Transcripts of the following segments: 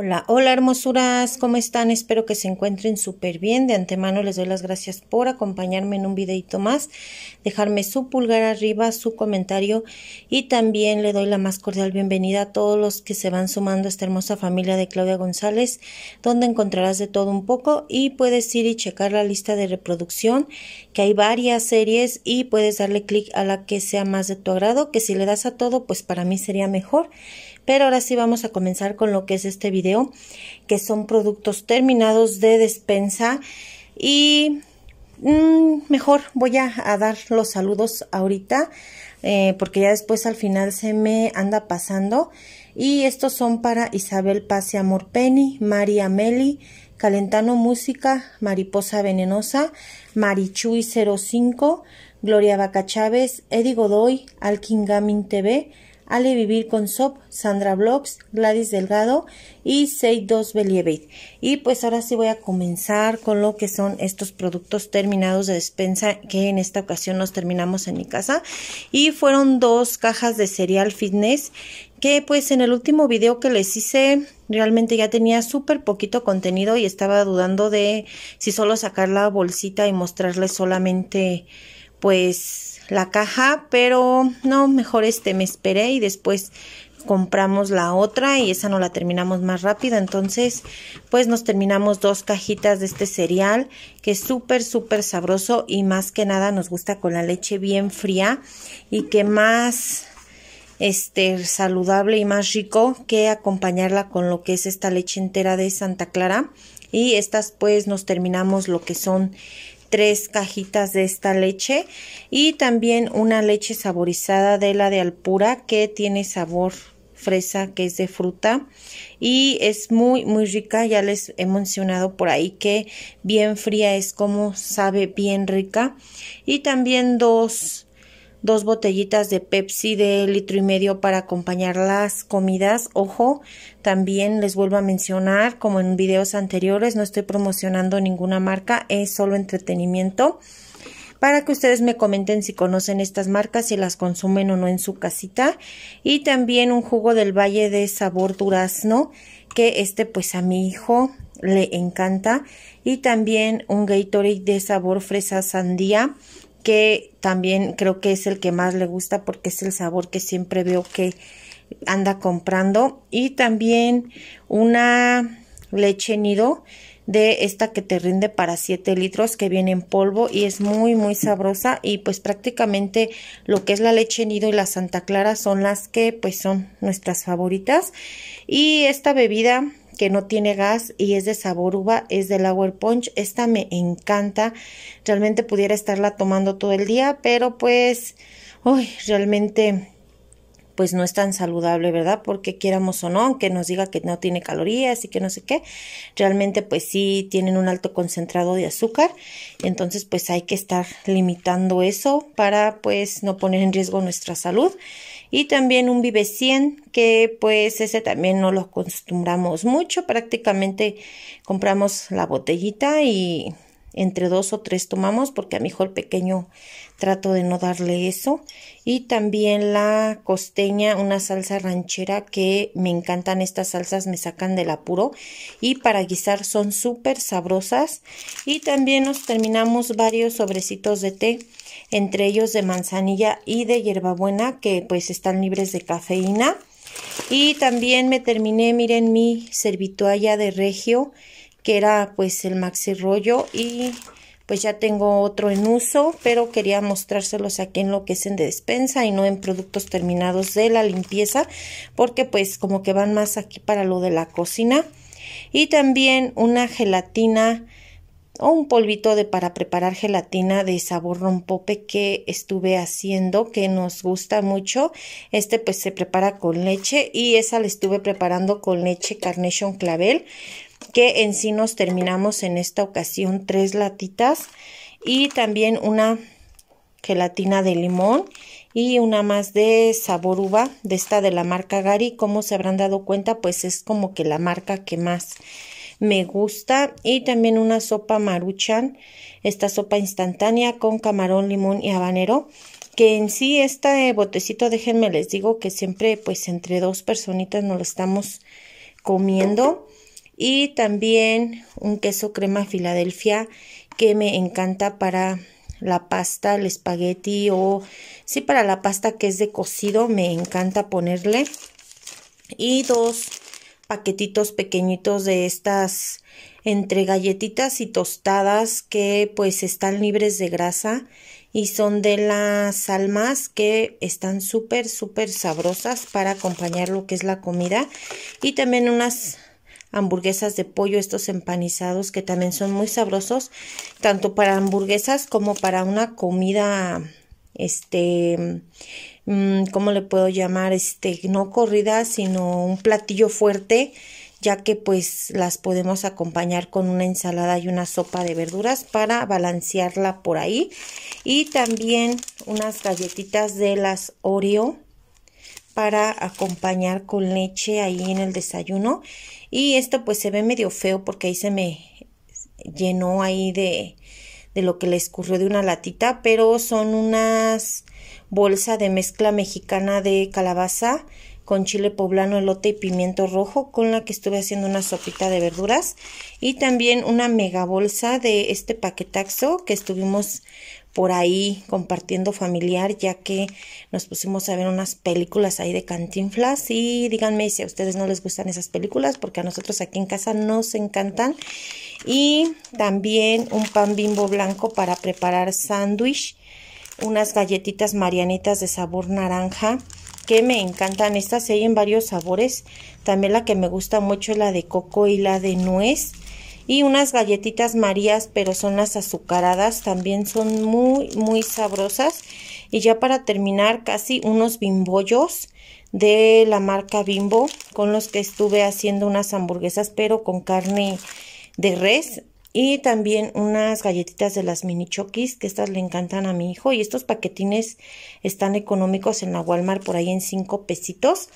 Hola, hola hermosuras, ¿cómo están? Espero que se encuentren súper bien. De antemano les doy las gracias por acompañarme en un videito más, dejarme su pulgar arriba, su comentario y también le doy la más cordial bienvenida a todos los que se van sumando a esta hermosa familia de Claudia González, donde encontrarás de todo un poco y puedes ir y checar la lista de reproducción, que hay varias series y puedes darle clic a la que sea más de tu agrado, que si le das a todo, pues para mí sería mejor. Pero ahora sí vamos a comenzar con lo que es este video que son productos terminados de despensa y mm, mejor voy a, dar los saludos ahorita eh, porque ya después al final se me anda pasando y estos son para Isabel Pase y Amor Penny, María Meli, Calentano Música, Mariposa Venenosa, Marichuy 05, Gloria Vaca Chávez, Eddie Godoy, Alkin TV, Ale Vivir con Soap, Sandra Blogs, Gladys Delgado y Dos Believate. Y pues ahora sí voy a comenzar con lo que son estos productos terminados de despensa que en esta ocasión nos terminamos en mi casa. Y fueron dos cajas de cereal fitness que pues en el último video que les hice realmente ya tenía súper poquito contenido y estaba dudando de si solo sacar la bolsita y mostrarles solamente pues la caja, pero no, mejor este me esperé y después compramos la otra y esa no la terminamos más rápido. Entonces, pues nos terminamos dos cajitas de este cereal que es súper, súper sabroso y más que nada nos gusta con la leche bien fría y que más este saludable y más rico que acompañarla con lo que es esta leche entera de Santa Clara y estas pues nos terminamos lo que son tres cajitas de esta leche y también una leche saborizada de la de alpura que tiene sabor fresa que es de fruta y es muy muy rica ya les he mencionado por ahí que bien fría es como sabe bien rica y también dos dos botellitas de Pepsi de litro y medio para acompañar las comidas. Ojo, también les vuelvo a mencionar, como en videos anteriores, no estoy promocionando ninguna marca, es solo entretenimiento. Para que ustedes me comenten si conocen estas marcas, si las consumen o no en su casita. Y también un jugo del Valle de sabor durazno, que este pues a mi hijo le encanta. Y también un Gatorade de sabor fresa sandía que también creo que es el que más le gusta porque es el sabor que siempre veo que anda comprando y también una leche nido de esta que te rinde para 7 litros que viene en polvo y es muy muy sabrosa y pues prácticamente lo que es la leche nido y la santa clara son las que pues son nuestras favoritas y esta bebida que no tiene gas y es de sabor uva, es del Hour Punch. Esta me encanta. Realmente pudiera estarla tomando todo el día, pero pues, uy, realmente pues no es tan saludable, ¿verdad? Porque quieramos o no, aunque nos diga que no tiene calorías y que no sé qué, realmente pues sí tienen un alto concentrado de azúcar, entonces pues hay que estar limitando eso para pues no poner en riesgo nuestra salud y también un Vive 100 que pues ese también no lo acostumbramos mucho, prácticamente compramos la botellita y entre dos o tres tomamos porque a mi hijo pequeño trato de no darle eso y también la costeña una salsa ranchera que me encantan estas salsas me sacan del apuro y para guisar son súper sabrosas y también nos terminamos varios sobrecitos de té entre ellos de manzanilla y de hierbabuena, que pues están libres de cafeína. Y también me terminé, miren, mi servitualla de regio, que era pues el maxi rollo y pues ya tengo otro en uso, pero quería mostrárselos aquí en lo que es en despensa y no en productos terminados de la limpieza, porque pues como que van más aquí para lo de la cocina. Y también una gelatina o un polvito de para preparar gelatina de sabor rompope que estuve haciendo que nos gusta mucho este pues se prepara con leche y esa la estuve preparando con leche carnation clavel que en sí nos terminamos en esta ocasión tres latitas y también una gelatina de limón y una más de sabor uva de esta de la marca Gary como se habrán dado cuenta pues es como que la marca que más me gusta y también una sopa maruchan, esta sopa instantánea con camarón, limón y habanero que en sí este botecito déjenme les digo que siempre pues entre dos personitas nos lo estamos comiendo y también un queso crema Filadelfia que me encanta para la pasta, el espagueti o sí para la pasta que es de cocido me encanta ponerle y dos paquetitos pequeñitos de estas entre galletitas y tostadas que pues están libres de grasa y son de las almas que están súper súper sabrosas para acompañar lo que es la comida y también unas hamburguesas de pollo estos empanizados que también son muy sabrosos tanto para hamburguesas como para una comida este, mm, ¿cómo le puedo llamar? Este, no corrida, sino un platillo fuerte, ya que pues las podemos acompañar con una ensalada y una sopa de verduras para balancearla por ahí. Y también unas galletitas de las Oreo para acompañar con leche ahí en el desayuno. Y esto pues se ve medio feo porque ahí se me llenó ahí de, de lo que le escurrió de una latita, pero son unas bolsas de mezcla mexicana de calabaza con chile poblano, elote y pimiento rojo, con la que estuve haciendo una sopita de verduras. Y también una mega bolsa de este paquetaxo que estuvimos por ahí compartiendo familiar, ya que nos pusimos a ver unas películas ahí de cantinflas y díganme si a ustedes no les gustan esas películas, porque a nosotros aquí en casa nos encantan. Y también un pan bimbo blanco para preparar sándwich, unas galletitas marianitas de sabor naranja, que me encantan. Estas hay en varios sabores. También la que me gusta mucho es la de coco y la de nuez y unas galletitas marías, pero son las azucaradas, también son muy, muy sabrosas. Y ya para terminar, casi unos bimbollos de la marca Bimbo, con los que estuve haciendo unas hamburguesas, pero con carne de res. Y también unas galletitas de las mini choquis, que estas le encantan a mi hijo. Y estos paquetines están económicos en la Walmart, por ahí en cinco pesitos.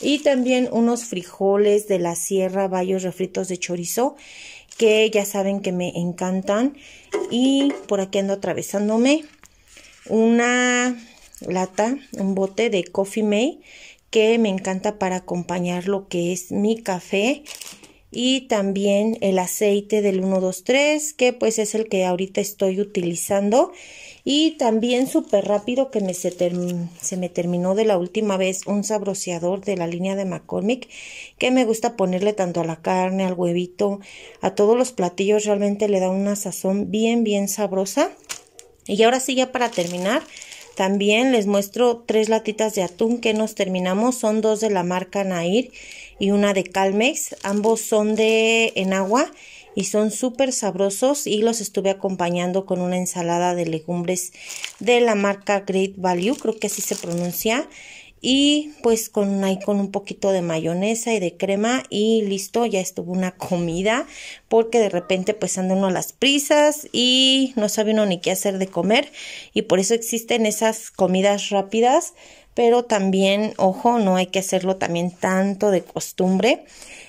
Y también unos frijoles de la sierra, bayos refritos de chorizo que ya saben que me encantan. Y por aquí ando atravesándome una lata, un bote de Coffee May que me encanta para acompañar lo que es mi café y también el aceite del 123 que pues es el que ahorita estoy utilizando y también súper rápido que me se, me terminó de la última vez un sabroseador de la línea de McCormick que me gusta ponerle tanto a la carne, al huevito, a todos los platillos realmente le da una sazón bien bien sabrosa y ahora sí ya para terminar también les muestro tres latitas de atún que nos terminamos son dos de la marca Nair y una de Calmex. Ambos son de en agua y son súper sabrosos y los estuve acompañando con una ensalada de legumbres de la marca Great Value, creo que así se pronuncia. Y pues con ahí con un poquito de mayonesa y de crema y listo, ya estuvo una comida porque de repente pues anda uno a las prisas y no sabe uno ni qué hacer de comer y por eso existen esas comidas rápidas pero también, ojo, no hay que hacerlo también tanto de costumbre.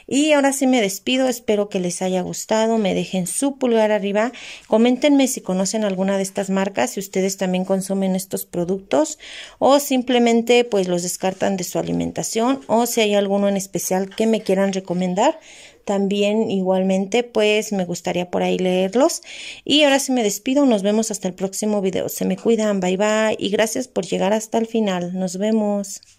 Y ahora sí me despido, espero que les haya gustado, me dejen su pulgar arriba, coméntenme si conocen alguna de estas marcas, si ustedes también consumen estos productos o simplemente pues los descartan de su alimentación o si hay alguno en especial que me quieran recomendar, también igualmente, pues me gustaría por ahí leerlos. Y ahora sí me despido, nos vemos hasta el próximo video. Se me cuidan, bye bye y gracias por llegar hasta el final. Nos vemos.